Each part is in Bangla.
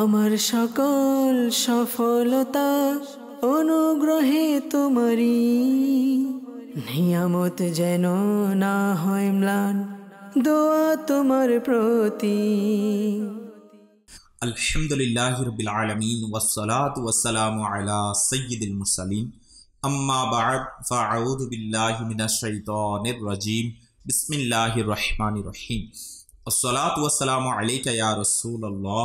আমার সকল সফলতা অনুগ্রহে তোমারি নিয়ামত যেন না হয় ম্লান দোয়া তোমার প্রতি আলহামদুলিল্লাহ রবিল আলমিন ওয়াসালাত ওয়াসালাম আলা সৈয়দুল মুরসালিন আম্মা বাদ ফাউদ বিল্লাহ মিনাশ শাইতানির রাজিম বিসমিল্লাহির রহমানির রহিম আসসালাতু ওয়াসসালামু আলাইকা ইয়া রাসূলুল্লাহ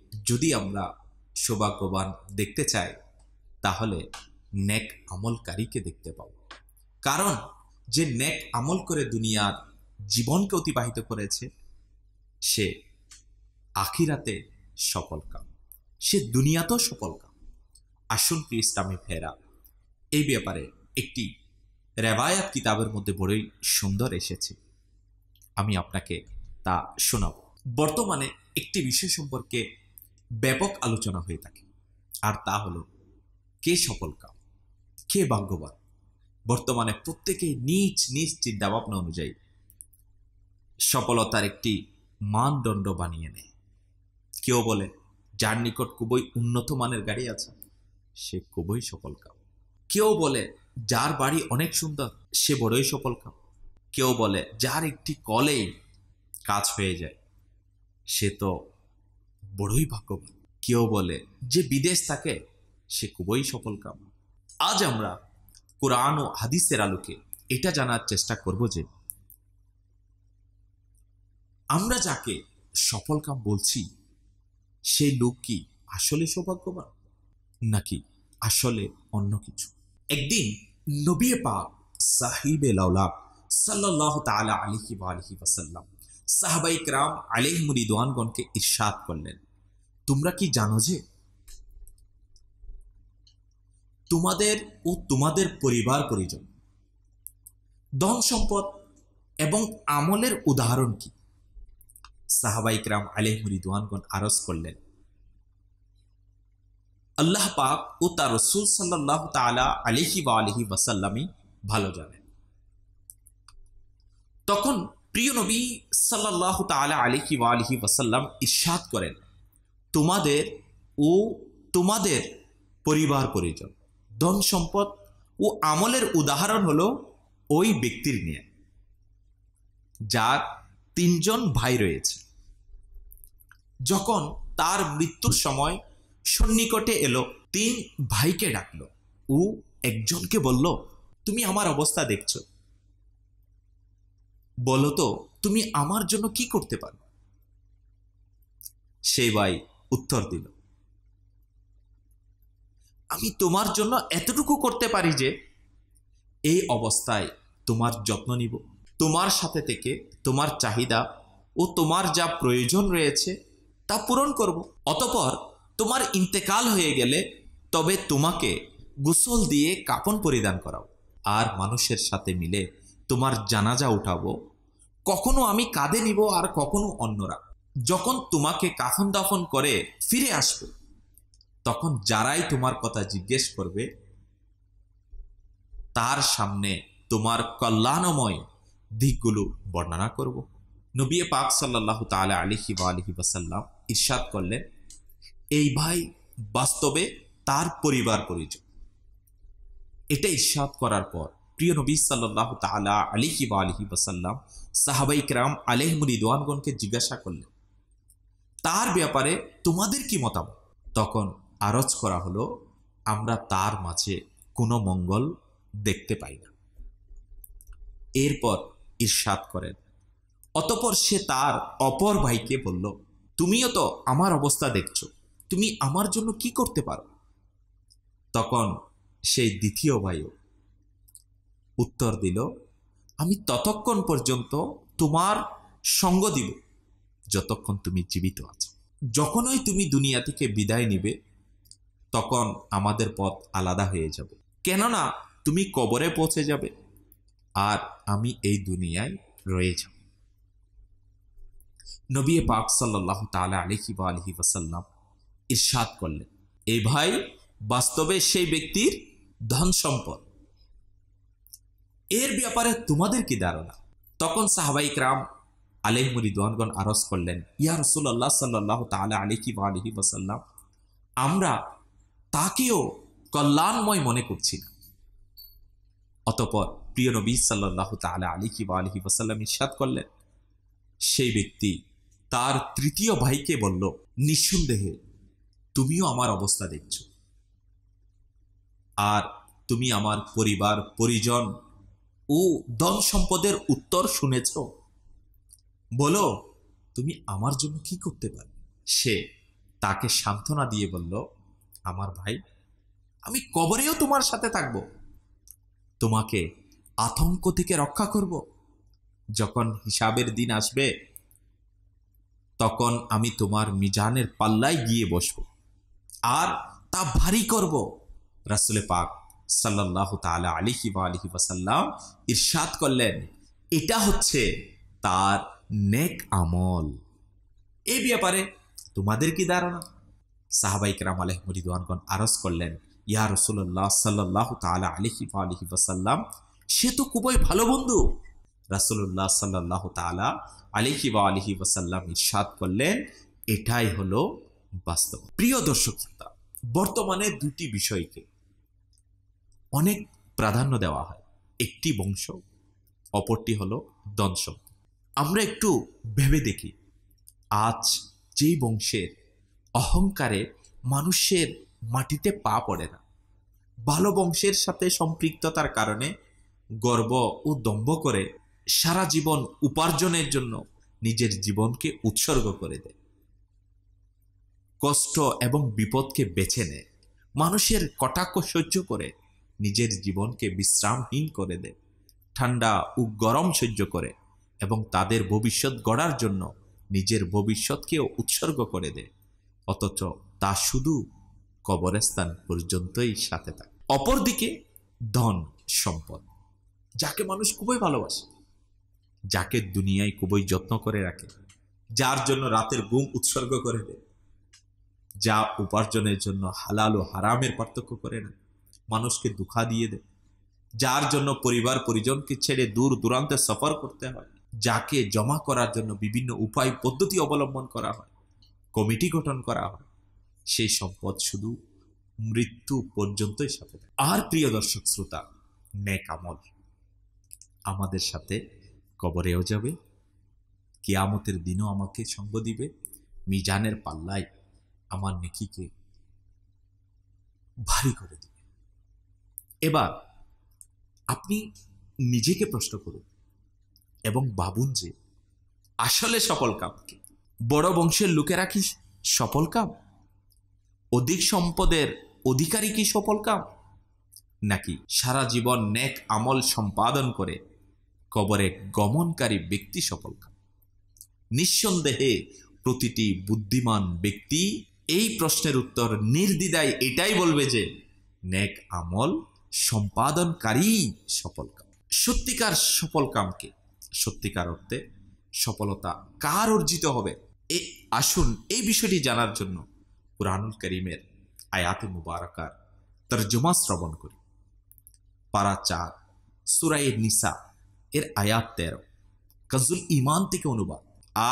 যদি আমরা সৌভাগ্যবান দেখতে চাই তাহলে নেক আমলকারীকে দেখতে পাব কারণ যে নেক আমল করে দুনিয়ার জীবনকে অতিবাহিত করেছে সে আখিরাতে সফল কাম সে দুনিয়াতেও সফল কাম আসুন কি ইসলামে ফেরা এই ব্যাপারে একটি রেবায়াত কিতাবের মধ্যে বড়ই সুন্দর এসেছে আমি আপনাকে তা শোনাব বর্তমানে একটি বিষয় সম্পর্কে ব্যাপক আলোচনা হয়ে থাকে আর তা হলো কে সফল কাম কে ভাগ্যবান বর্তমানে প্রত্যেকেই নিজ নিজ চিন্তাভাবনা অনুযায়ী সফলতার একটি মানদণ্ড বানিয়ে নেয় কেউ বলে যার নিকট খুবই উন্নত মানের গাড়ি আছে সে খুবই সফল কাম কেউ বলে যার বাড়ি অনেক সুন্দর সে বড়ই সফল কাম কেউ বলে যার একটি কলেই কাজ হয়ে যায় সে তো বড়ই ভাগ্যবান কেউ বলে যে বিদেশ থাকে সে খুবই সফল কাম আজ আমরা কোরআন ও হাদিসের আলোকে এটা জানার চেষ্টা করব যে আমরা যাকে সফল কাম বলছি সেই লোক কি আসলে সৌভাগ্যবান নাকি আসলে অন্য কিছু একদিন নবী পা সাহিবে লাউলাব সাল্লাহ তালা আলহি বা আলহি ওয়াসাল্লাম সাহাবাই রাম আলিহমুল ইদওয়ানগণকে ইরশাদ করলেন তোমরা কি জানো যে তোমাদের ও তোমাদের পরিবার পরিজন ধন সম্পদ এবং আমলের উদাহরণ কি সাহাবাইকরাম আলিহমুল ইদওয়ানগণ আরস করলেন আল্লাহ পাক ও তার রসুল সাল্লাহ তালা আলিহি বা আলহি ওয়াসাল্লামই ভালো জানেন তখন প্রিয় নবী সাল্লাহ তালা আলিহি আলহি ওয়াসাল্লাম ইরশাদ করেন তোমাদের ও তোমাদের পরিবার পরিজন ধন সম্পদ ও আমলের উদাহরণ হলো ওই ব্যক্তির নিয়ে যার তিনজন ভাই রয়েছে যখন তার মৃত্যুর সময় সন্নিকটে এলো তিন ভাইকে ডাকলো ও একজনকে বলল তুমি আমার অবস্থা দেখছো বলো তো তুমি আমার জন্য কি করতে পারো সেই ভাই উত্তর দিল আমি তোমার জন্য এতটুকু করতে পারি যে এই অবস্থায় তোমার যত্ন নিব তোমার সাথে থেকে তোমার চাহিদা ও তোমার যা প্রয়োজন রয়েছে তা পূরণ করব অতপর তোমার ইন্তেকাল হয়ে গেলে তবে তোমাকে গোসল দিয়ে কাপন পরিধান করাও আর মানুষের সাথে মিলে তোমার জানাজা উঠাবো কখনো আমি কাঁধে নিব আর কখনো অন্যরা যখন তোমাকে কাফন দাফন করে ফিরে আসবে তখন যারাই তোমার কথা জিজ্ঞেস করবে তার সামনে তোমার কল্যাণময় দিকগুলো বর্ণনা করব নবী পাক সাল্লাহ তালা আলিহি বা আলিহি বাসাল্লাম ইরশাদ করলেন এই ভাই বাস্তবে তার পরিবার পরিচয় এটা ইরশাদ করার পর প্রিয় নবী সাল্লাহ তালা আলিহি বা আলহি বাসাল্লাম সাহাবাইকরাম আলেহমুল ইদওয়ানগণকে জিজ্ঞাসা করলেন তার ব্যাপারে তোমাদের কি মতামত তখন আরজ করা হলো আমরা তার মাঝে কোনো মঙ্গল দেখতে পাই না এরপর ঈর্ষাদ করেন অতপর সে তার অপর ভাইকে বলল তুমিও তো আমার অবস্থা দেখছো তুমি আমার জন্য কি করতে পারো তখন সেই দ্বিতীয় ভাইও উত্তর দিল আমি ততক্ষণ পর্যন্ত তোমার সঙ্গ দিব যতক্ষণ তুমি জীবিত আছো যখনই তুমি দুনিয়া থেকে বিদায় নিবে তখন আমাদের পথ আলাদা হয়ে যাবে কেননা তুমি কবরে পৌঁছে যাবে আর আমি এই দুনিয়ায় রয়ে যাব নবী পাক সাল্লাহ তালা আলহি বা আলহি ওসাল্লাম ইরশাদ করলেন এ ভাই বাস্তবে সেই ব্যক্তির ধন সম্পদ এর ব্যাপারে তোমাদের কি ধারণা তখন সাহাবাইক রাম আলিম রিদওয়ানগণ আরজ করলেন ইয়া রসুল্লাহ সাল্লাহ তালা আলিকি বা আলিহি বাসাল্লাম আমরা তাকেও কল্যাণময় মনে করছি না অতপর প্রিয় নবী সাল্লাহ তালা আলিকি বা আলহি বাসাল্লাম ইসাদ করলেন সেই ব্যক্তি তার তৃতীয় ভাইকে বলল নিঃসন্দেহে তুমিও আমার অবস্থা দেখছ আর তুমি আমার পরিবার পরিজন ও ধন সম্পদের উত্তর শুনেছ বলো তুমি আমার জন্য কি করতে পারো সে তাকে সান্ত্বনা দিয়ে বলল আমার ভাই আমি কবরেও তোমার সাথে থাকব তোমাকে আতঙ্ক থেকে রক্ষা করব যখন হিসাবের দিন আসবে তখন আমি তোমার মিজানের পাল্লায় গিয়ে বসব আর তা ভারী করব রাসুলে পাক সাল্লাহ তালা আলিহি বা আলিহি বাসাল্লাম ইরশাদ করলেন এটা হচ্ছে তার নেক আমল এ ব্যাপারে তোমাদের কি ধারণা সাহাবাই রাম আলহ আরস করলেন ইয়া রসুল্লাহ সাল্লাহ তালা আলিহি বা আলিহি বাসাল্লাম সে তো খুবই ভালো বন্ধু রাসুল্লাহ সাল্লাহ তালা আলিহি বা আলিহি বাসাল্লাম ইরশাদ করলেন এটাই হলো বাস্তব প্রিয় দর্শক বর্তমানে দুটি বিষয়কে অনেক প্রাধান্য দেওয়া হয় একটি বংশ অপরটি হলো দংশ আমরা একটু ভেবে দেখি আজ যেই বংশের অহংকারে মানুষের মাটিতে পা পড়ে না ভালো বংশের সাথে সম্পৃক্ততার কারণে গর্ব ও দম্ভ করে সারা জীবন উপার্জনের জন্য নিজের জীবনকে উৎসর্গ করে দেয় কষ্ট এবং বিপদকে বেছে নেয় মানুষের কটাক্ষ সহ্য করে নিজের জীবনকে বিশ্রামহীন করে দেয় ঠান্ডা ও গরম সহ্য করে এবং তাদের ভবিষ্যৎ গড়ার জন্য নিজের ভবিষ্যৎকেও উৎসর্গ করে দেয় অথচ তা শুধু কবরস্থান পর্যন্তই সাথে থাকে অপরদিকে ধন সম্পদ যাকে মানুষ খুবই ভালোবাসে যাকে দুনিয়ায় খুবই যত্ন করে রাখে যার জন্য রাতের ঘুম উৎসর্গ করে দেয় যা উপার্জনের জন্য হালাল ও হারামের পার্থক্য করে না মানুষকে দুঃখা দিয়ে দেয় যার জন্য পরিবার পরিজনকে ছেড়ে দূর দূরান্তে সফর করতে হয় যাকে জমা করার জন্য বিভিন্ন উপায় পদ্ধতি অবলম্বন করা হয় কমিটি গঠন করা হয় সেই সম্পদ শুধু মৃত্যু পর্যন্তই সাথে আর প্রিয় দর্শক শ্রোতা নেক আমল আমাদের সাথে কবরেও যাবে কেয়ামতের দিনও আমাকে সঙ্গ দিবে মিজানের পাল্লায় আমার নেকিকে ভারী করে দিবে এবার আপনি নিজেকে প্রশ্ন করুন এবং ভাবুন যে আসলে সফল কাপকে বড় বংশের লোকেরা কি সফল কাপ অধিক সম্পদের অধিকারী কি সফল কাপ নাকি সারা জীবন নেক আমল সম্পাদন করে কবরে গমনকারী ব্যক্তি সফল কাপ নিঃসন্দেহে প্রতিটি বুদ্ধিমান ব্যক্তি এই প্রশ্নের উত্তর নির্দ্বিধায় এটাই বলবে যে নেক আমল সম্পাদনকারী সফল কাম সত্যিকার সফল কামকে সত্যিকার অর্থে সফলতা কার অর্জিত হবে এ আসুন এই বিষয়টি জানার জন্য কুরআনুল করিমের আয়াতে মুবারকার তার জমা শ্রবণ করি পারা চার সুরাই নিসা এর আয়াত তেরো কাজুল ইমান থেকে অনুবাদ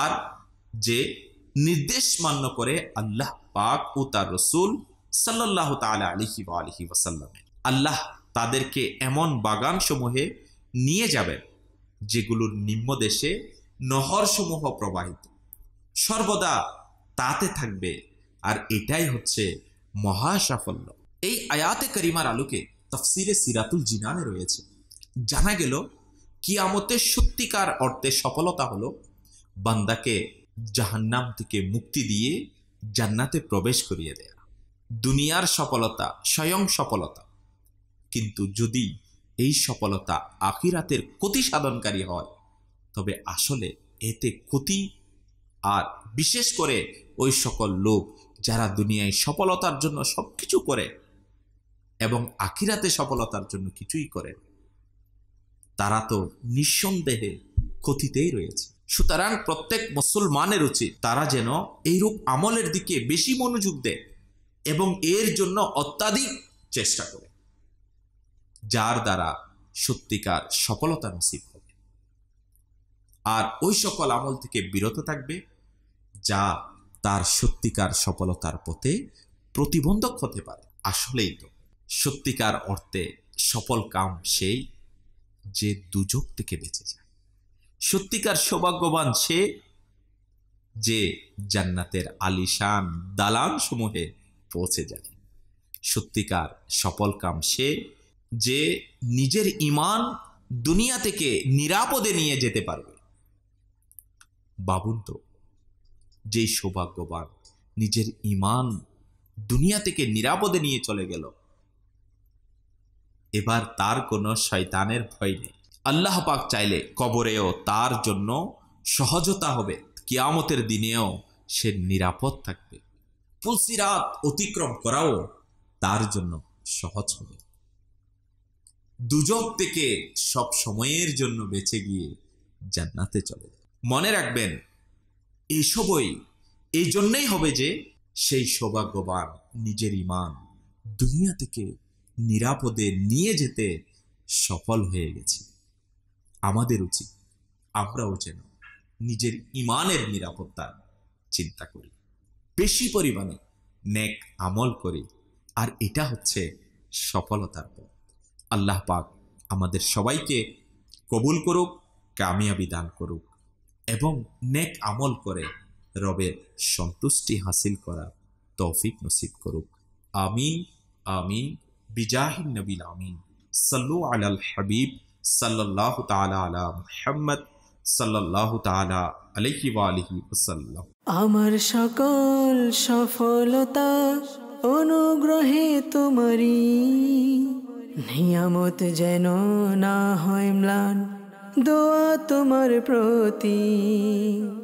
আর যে নির্দেশ মান্য করে আল্লাহ পাক ও তার রসুল সাল্লাহ তালা আলিহি বা আলিহি ওয়াসাল্লামের আল্লাহ তাদেরকে এমন বাগানসমূহে নিয়ে যাবেন যেগুলোর নিম্নদেশে নহরসমূহ প্রবাহিত সর্বদা তাতে থাকবে আর এটাই হচ্ছে মহা সাফল্য এই আয়াতে করিমার আলোকে তফসিরে সিরাতুল জিনানে রয়েছে জানা গেল কিয়ামতের সত্যিকার অর্থে সফলতা হলো বান্দাকে জাহান্নাম থেকে মুক্তি দিয়ে জান্নাতে প্রবেশ করিয়ে দেয়া দুনিয়ার সফলতা স্বয়ং সফলতা কিন্তু যদি এই সফলতা আখিরাতের ক্ষতি সাধনকারী হয় তবে আসলে এতে ক্ষতি আর বিশেষ করে ওই সকল লোক যারা দুনিয়ায় সফলতার জন্য সব কিছু করে এবং আখিরাতে সফলতার জন্য কিছুই করে তারা তো নিঃসন্দেহে ক্ষতিতেই রয়েছে সুতরাং প্রত্যেক মুসলমানের উচিত তারা যেন এইরূপ আমলের দিকে বেশি মনোযোগ দেয় এবং এর জন্য অত্যাধিক চেষ্টা করে যার দ্বারা সত্যিকার সফলতা নসিব হবে আর ওই সকল আমল থেকে বিরত থাকবে যা তার সত্যিকার সফলতার পথে প্রতিবন্ধক হতে পারে আসলেই তো সত্যিকার অর্থে সফল কাম সেই যে দুজক থেকে বেঁচে যায় সত্যিকার সৌভাগ্যবান সে যে জান্নাতের আলিশান দালান সমূহে পৌঁছে যায় সত্যিকার সফল কাম সে যে নিজের ইমান দুনিয়া থেকে নিরাপদে নিয়ে যেতে পারবে বাবুদ্দ যেই সৌভাগ্যবান নিজের ইমান দুনিয়া থেকে নিরাপদে নিয়ে চলে গেল এবার তার কোনো শয়তানের ভয় নেই আল্লাহ পাক চাইলে কবরেও তার জন্য সহজতা হবে কিয়ামতের দিনেও সে নিরাপদ থাকবে ফুলসিরাত অতিক্রম করাও তার জন্য সহজ হবে দুজক থেকে সব সময়ের জন্য বেঁচে গিয়ে জান্নাতে চলে মনে রাখবেন এসবই এই জন্যই হবে যে সেই সৌভাগ্যবান নিজের ইমান দুনিয়া থেকে নিরাপদে নিয়ে যেতে সফল হয়ে গেছে আমাদের উচিত আমরাও যেন নিজের ইমানের নিরাপত্তা চিন্তা করি বেশি পরিমাণে নেক আমল করি আর এটা হচ্ছে সফলতার পথ আল্লাহ পাক আমাদের সবাইকে কবুল করুক কামিয়াবি দান করুক এবং নেক আমল করে রবের সন্তুষ্টি হাসিল করা তৌফিক নসিব করুক আমিন আমিন বিজাহিন নবীল আমিন সাল্লু আলাল হাবিব সাল্লাহ তালা আলা মোহাম্মদ সাল্লাহ তালা আলহি আলহি ওসাল্লাম আমার সকল সফলতা অনুগ্রহে তোমারই নিয়ামত যেন না হয় ম্লান দোয়া তোমার প্রতি